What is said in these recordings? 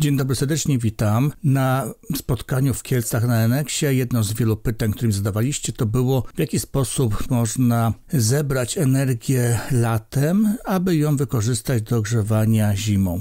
Dzień dobry, serdecznie witam. Na spotkaniu w Kielcach na Eneksie jedno z wielu pytań, którym zadawaliście, to było w jaki sposób można zebrać energię latem, aby ją wykorzystać do ogrzewania zimą.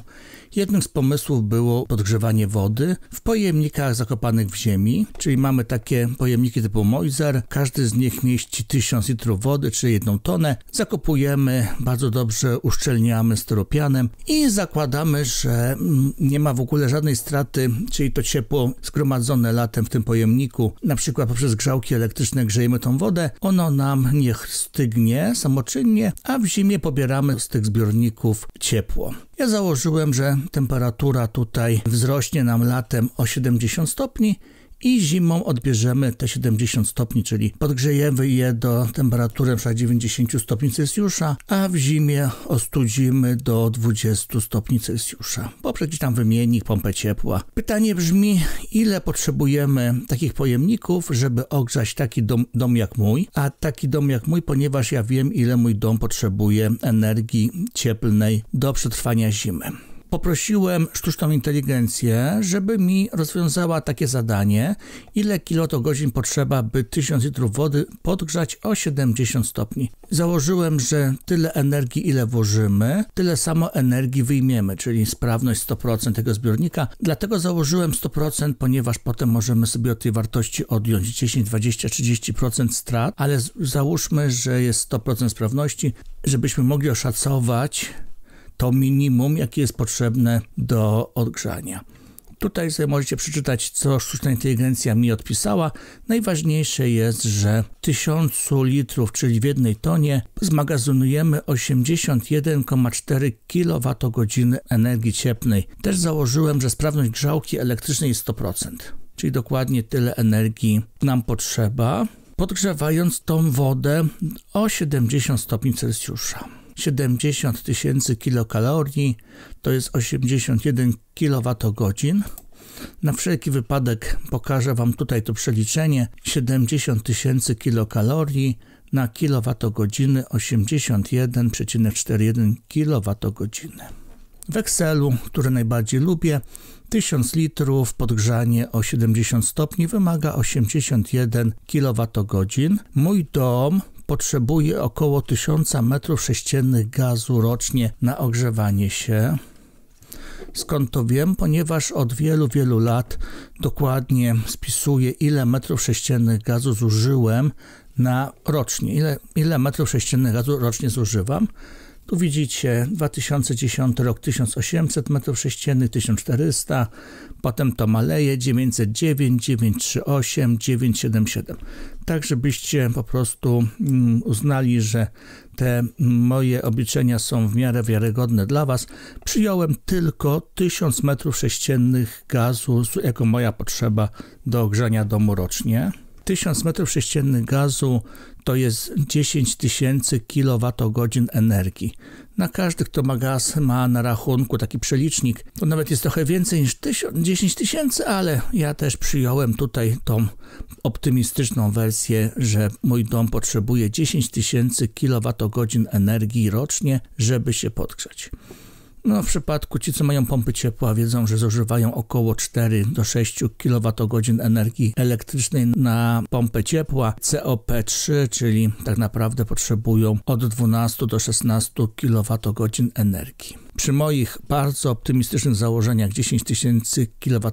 Jednym z pomysłów było podgrzewanie wody w pojemnikach zakopanych w ziemi, czyli mamy takie pojemniki typu Mojzer, każdy z nich mieści 1000 litrów wody, czy jedną tonę. Zakopujemy, bardzo dobrze uszczelniamy styropianem i zakładamy, że nie ma w ogóle żadnej straty, czyli to ciepło zgromadzone latem w tym pojemniku, na przykład poprzez grzałki elektryczne grzejemy tą wodę, ono nam niech stygnie samoczynnie, a w zimie pobieramy z tych zbiorników ciepło. Ja założyłem, że temperatura tutaj wzrośnie nam latem o 70 stopni, i zimą odbierzemy te 70 stopni, czyli podgrzejemy je do temperatury np. 90 stopni Celsjusza, a w zimie ostudzimy do 20 stopni Celsjusza. Poprzeć tam wymiennik, pompę ciepła. Pytanie brzmi, ile potrzebujemy takich pojemników, żeby ogrzać taki dom, dom jak mój, a taki dom jak mój, ponieważ ja wiem, ile mój dom potrzebuje energii cieplnej do przetrwania zimy poprosiłem sztuczną inteligencję, żeby mi rozwiązała takie zadanie, ile kilotogodzin potrzeba, by 1000 litrów wody podgrzać o 70 stopni. Założyłem, że tyle energii, ile włożymy, tyle samo energii wyjmiemy, czyli sprawność 100% tego zbiornika. Dlatego założyłem 100%, ponieważ potem możemy sobie od tej wartości odjąć 10, 20, 30% strat, ale załóżmy, że jest 100% sprawności, żebyśmy mogli oszacować to minimum, jakie jest potrzebne do odgrzania. Tutaj sobie możecie przeczytać, co sztuczna inteligencja mi odpisała. Najważniejsze jest, że 1000 litrów, czyli w jednej tonie, zmagazynujemy 81,4 kWh energii cieplnej. Też założyłem, że sprawność grzałki elektrycznej jest 100%, czyli dokładnie tyle energii nam potrzeba, podgrzewając tą wodę o 70 stopni Celsjusza. 70 tysięcy kilokalorii, to jest 81 kWh. Na wszelki wypadek pokażę Wam tutaj to przeliczenie 70 tysięcy kilokalorii na kilowatogodziny 81,41 kWh. W Excelu, który najbardziej lubię, 1000 litrów podgrzanie o 70 stopni wymaga 81 kWh. Mój dom potrzebuje około 1000 m3 gazu rocznie na ogrzewanie się. Skąd to wiem? Ponieważ od wielu, wielu lat dokładnie spisuję, ile metrów sześciennych gazu zużyłem na rocznie, ile, ile metrów sześciennych gazu rocznie zużywam tu widzicie 2010 rok 1800 m3, 1400, potem to maleje 909, 938, 977. Tak, żebyście po prostu mm, uznali, że te moje obliczenia są w miarę wiarygodne dla Was. Przyjąłem tylko 1000 m3 gazu jako moja potrzeba do ogrzania domu rocznie. 1000 metrów sześciennych gazu to jest 10 tysięcy kWh energii. Na każdy, kto ma gaz, ma na rachunku taki przelicznik. To nawet jest trochę więcej niż 10 tysięcy, ale ja też przyjąłem tutaj tą optymistyczną wersję, że mój dom potrzebuje 10 tysięcy kWh energii rocznie, żeby się podgrzać. No, w przypadku ci, co mają pompy ciepła, wiedzą, że zużywają około 4 do 6 kWh energii elektrycznej na pompę ciepła. COP3, czyli tak naprawdę potrzebują od 12 do 16 kWh energii. Przy moich bardzo optymistycznych założeniach 10 tysięcy kWh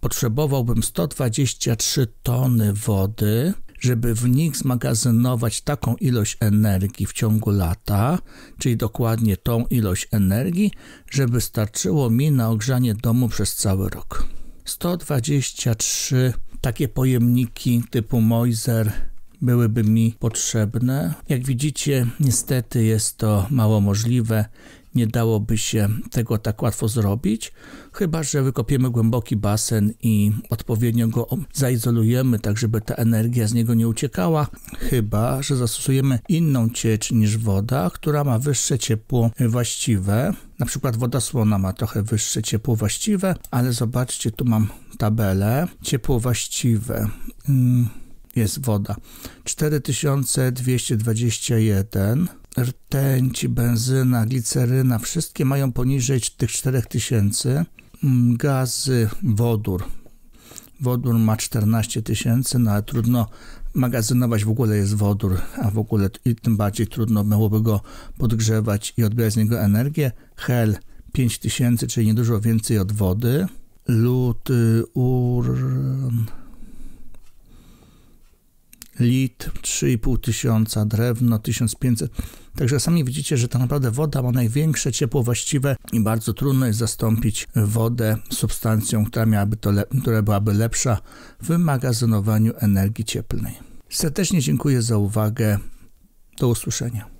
potrzebowałbym 123 tony wody, żeby w nich zmagazynować taką ilość energii w ciągu lata, czyli dokładnie tą ilość energii, żeby starczyło mi na ogrzanie domu przez cały rok. 123 takie pojemniki typu Moiser byłyby mi potrzebne. Jak widzicie, niestety jest to mało możliwe nie dałoby się tego tak łatwo zrobić, chyba że wykopiemy głęboki basen i odpowiednio go zaizolujemy, tak żeby ta energia z niego nie uciekała, chyba że zastosujemy inną ciecz niż woda, która ma wyższe ciepło właściwe. Na przykład woda słona ma trochę wyższe ciepło właściwe, ale zobaczcie, tu mam tabelę. Ciepło właściwe. Hmm jest woda. 4221 rtęć, benzyna, gliceryna, wszystkie mają poniżej tych 4000. Mm, gazy, wodór. Wodór ma 14000, tysięcy, no ale trudno magazynować w ogóle jest wodór, a w ogóle i tym bardziej trudno byłoby go podgrzewać i odbierać z niego energię. Hel 5000, czyli niedużo więcej od wody. lód, y, ur, lit, 3,5 tysiąca, drewno 1500. Także sami widzicie, że to tak naprawdę woda ma największe ciepło właściwe i bardzo trudno jest zastąpić wodę substancją, która, miałaby to która byłaby lepsza w magazynowaniu energii cieplnej. Serdecznie dziękuję za uwagę. Do usłyszenia.